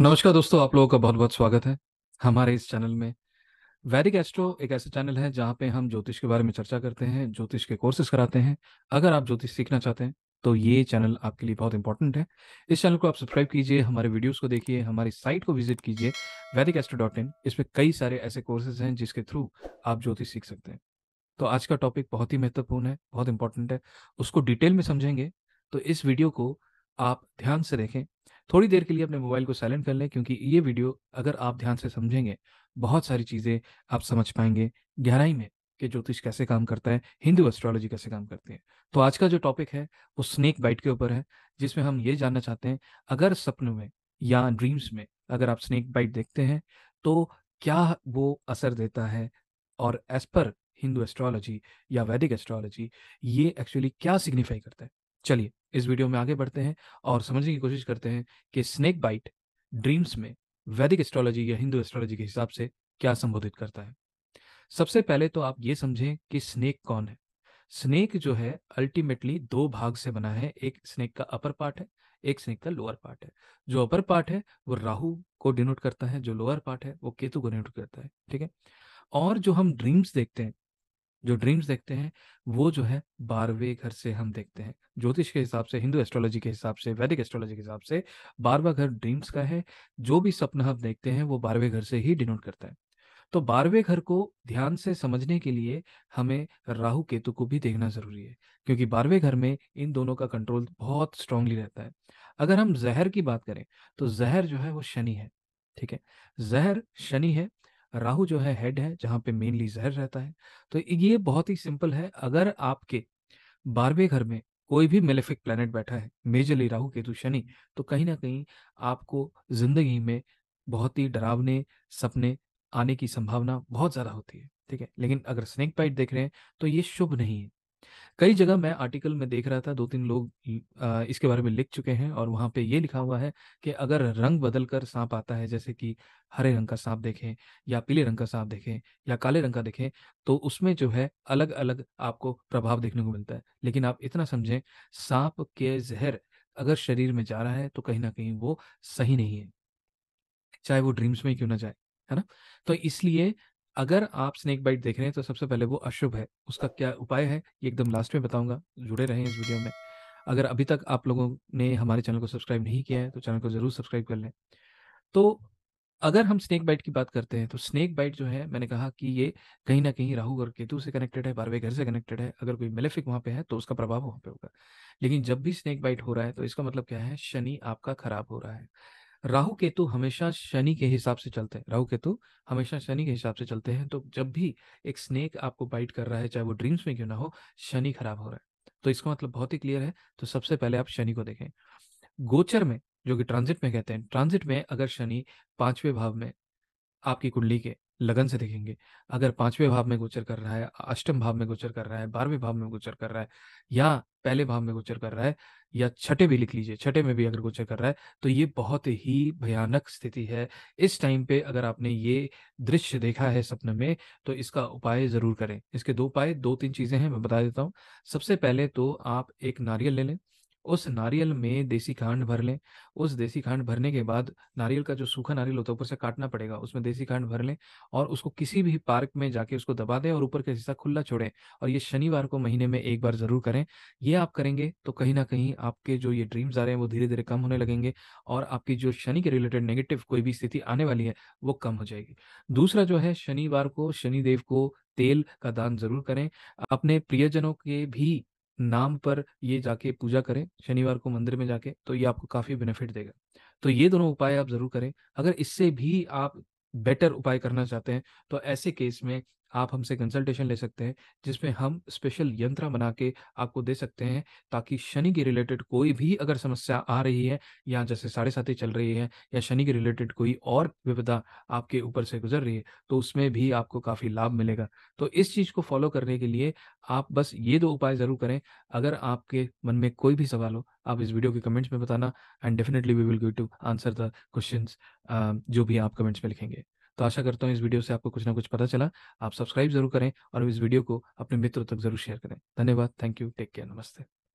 नमस्कार दोस्तों आप लोगों का बहुत बहुत स्वागत है हमारे इस चैनल में वैदिक एस्ट्रो एक ऐसा चैनल है जहाँ पे हम ज्योतिष के बारे में चर्चा करते हैं ज्योतिष के कोर्सेज कराते हैं अगर आप ज्योतिष सीखना चाहते हैं तो ये चैनल आपके लिए बहुत इंपॉर्टेंट है इस चैनल को आप सब्सक्राइब कीजिए हमारे वीडियोज़ को देखिए हमारी साइट को विजिट कीजिए वैदिक एस्ट्रो डॉट इन इसमें कई सारे ऐसे कोर्सेज हैं जिसके थ्रू आप ज्योतिष सीख सकते हैं तो आज का टॉपिक बहुत ही महत्वपूर्ण है बहुत इंपॉर्टेंट है उसको डिटेल में समझेंगे तो इस वीडियो को आप ध्यान से देखें थोड़ी देर के लिए अपने मोबाइल को साइलेंट कर लें क्योंकि ये वीडियो अगर आप ध्यान से समझेंगे बहुत सारी चीज़ें आप समझ पाएंगे गहराई में कि ज्योतिष कैसे काम करता है हिंदू एस्ट्रोलॉजी कैसे काम करती है तो आज का जो टॉपिक है वो स्नेक बाइट के ऊपर है जिसमें हम ये जानना चाहते हैं अगर सपनों में या ड्रीम्स में अगर आप स्नेक बाइट देखते हैं तो क्या वो असर देता है और एज पर हिंदू एस्ट्रोलॉजी या वैदिक एस्ट्रोलॉजी ये एक्चुअली क्या सिग्निफाई करता है चलिए इस वीडियो में आगे बढ़ते हैं और समझने की कोशिश करते हैं कि स्नेक बाइट ड्रीम्स में वैदिक एस्ट्रोलॉजी या हिंदू एस्ट्रोलॉजी के हिसाब से क्या संबोधित करता है सबसे पहले तो आप ये समझें कि स्नेक कौन है स्नेक जो है अल्टीमेटली दो भाग से बना है एक स्नेक का अपर पार्ट है एक स्नेक का लोअर पार्ट है जो अपर पार्ट है वो राहु को डिनोट करता है जो लोअर पार्ट है वो केतु को डिनोट करता है ठीक है और जो हम ड्रीम्स देखते हैं जो ड्रीम्स देखते हैं वो जो है बारहवें घर से हम देखते हैं ज्योतिष के हिसाब से हिंदू एस्ट्रोलॉजी के हिसाब से वैदिक एस्ट्रोलॉजी के हिसाब से बारहवा घर ड्रीम्स का है जो भी सपना हम देखते हैं वो बारहवें घर से ही डिनोट करता है तो बारहवें घर को ध्यान से समझने के लिए हमें राहु केतु को भी देखना जरूरी है क्योंकि बारहवें घर में इन दोनों का कंट्रोल बहुत स्ट्रांगली रहता है अगर हम जहर की बात करें तो जहर जो है वो शनि है ठीक है जहर शनि है राहु जो है हेड है जहाँ पे मेनली जहर रहता है तो ये बहुत ही सिंपल है अगर आपके बारहवें घर में कोई भी मेलेफिक प्लानट बैठा है मेजरली राहु केतु शनि तो कहीं ना कहीं आपको जिंदगी में बहुत ही डरावने सपने आने की संभावना बहुत ज़्यादा होती है ठीक है लेकिन अगर स्नेक पाइट देख रहे हैं तो ये शुभ नहीं है कई जगह मैं आर्टिकल में देख रहा था दो तीन लोग इसके बारे में लिख चुके हैं और वहां पे ये लिखा हुआ है कि अगर रंग बदल कर सांप आता है जैसे कि हरे रंग का सांप देखें या पीले रंग का सांप देखें या काले रंग का देखें तो उसमें जो है अलग अलग आपको प्रभाव देखने को मिलता है लेकिन आप इतना समझें सांप के जहर अगर शरीर में जा रहा है तो कहीं ना कहीं वो सही नहीं है चाहे वो ड्रीम्स में क्यों ना जाए है ना तो इसलिए अगर आप स्नेक बाइट देख रहे हैं तो सबसे पहले वो अशुभ है उसका क्या उपाय है ये एकदम लास्ट में बताऊंगा जुड़े रहें इस वीडियो में अगर अभी तक आप लोगों ने हमारे चैनल को सब्सक्राइब नहीं किया है तो चैनल को जरूर सब्सक्राइब कर लें तो अगर हम स्नेक बाइट की बात करते हैं तो स्नेक बाइट जो है मैंने कहा कि ये कहीं ना कहीं राहु और केतु से कनेक्टेड है बारहवें घर से कनेक्टेड है अगर कोई मेलेफिक वहां पे है तो उसका प्रभाव वहां पे होगा लेकिन जब भी स्नेक बाइट हो रहा है तो इसका मतलब क्या है शनि आपका खराब हो रहा है राहु केतु हमेशा शनि के हिसाब से चलते हैं राहु केतु हमेशा शनि के हिसाब से चलते हैं तो जब भी एक स्नेक आपको बाइट कर रहा है चाहे वो ड्रीम्स में क्यों ना हो शनि खराब हो रहा है तो इसका मतलब बहुत ही क्लियर है तो सबसे पहले आप शनि को देखें गोचर में जो कि ट्रांजिट में कहते हैं ट्रांजिट में अगर शनि पांचवें भाव में आपकी कुंडली के लगन से देखेंगे अगर पांचवें भाव में हाँ। गोचर कर रहा है अष्टम भाव में गोचर कर रहा है बारहवें भाव में गोचर कर रहा है या पहले भाव में गोचर कर रहा है या छठे भी लिख लीजिए छठे में भी अगर गोचर कर रहा है तो ये बहुत ही भयानक स्थिति है इस टाइम पे अगर आपने ये दृश्य देखा है सपने में तो इसका उपाय जरूर करें इसके दो उपाय दो तीन चीजें हैं मैं बता देता हूँ सबसे पहले तो आप एक नारियल ले लें उस नारियल में देसी खांड भर लें उस देसी खांड भरने के बाद नारियल का जो सूखा नारियल होता है ऊपर से काटना पड़ेगा उसमें देसी खांड भर लें और उसको किसी भी पार्क में जाके उसको दबा दें और ऊपर का हिस्सा खुला छोड़ें और ये शनिवार को महीने में एक बार जरूर करें ये आप करेंगे तो कहीं ना कहीं आपके जो ये ड्रीम्स आ रहे हैं वो धीरे धीरे कम होने लगेंगे और आपकी जो शनि के रिलेटेड नेगेटिव कोई भी स्थिति आने वाली है वो कम हो जाएगी दूसरा जो है शनिवार को शनिदेव को तेल का दान जरूर करें अपने प्रियजनों के भी नाम पर ये जाके पूजा करें शनिवार को मंदिर में जाके तो ये आपको काफ़ी बेनिफिट देगा तो ये दोनों उपाय आप ज़रूर करें अगर इससे भी आप बेटर उपाय करना चाहते हैं तो ऐसे केस में आप हमसे कंसल्टेशन ले सकते हैं जिसमें हम स्पेशल यंत्र बना के आपको दे सकते हैं ताकि शनि के रिलेटेड कोई भी अगर समस्या आ रही है या जैसे साढ़े साथी चल रही है या शनि के रिलेटेड कोई और विपदा आपके ऊपर से गुजर रही है तो उसमें भी आपको काफ़ी लाभ मिलेगा तो इस चीज़ को फॉलो करने के लिए आप बस ये दो उपाय ज़रूर करें अगर आपके मन में कोई भी सवाल हो आप इस वीडियो के कमेंट्स में बताना and definitely we will go to answer the questions जो भी आप कमेंट्स में लिखेंगे तो आशा करता हूँ इस वीडियो से आपको कुछ ना कुछ पता चला आप सब्सक्राइब जरूर करें और इस वीडियो को अपने मित्रों तक जरूर शेयर करें धन्यवाद थैंक यू टेक केयर नमस्ते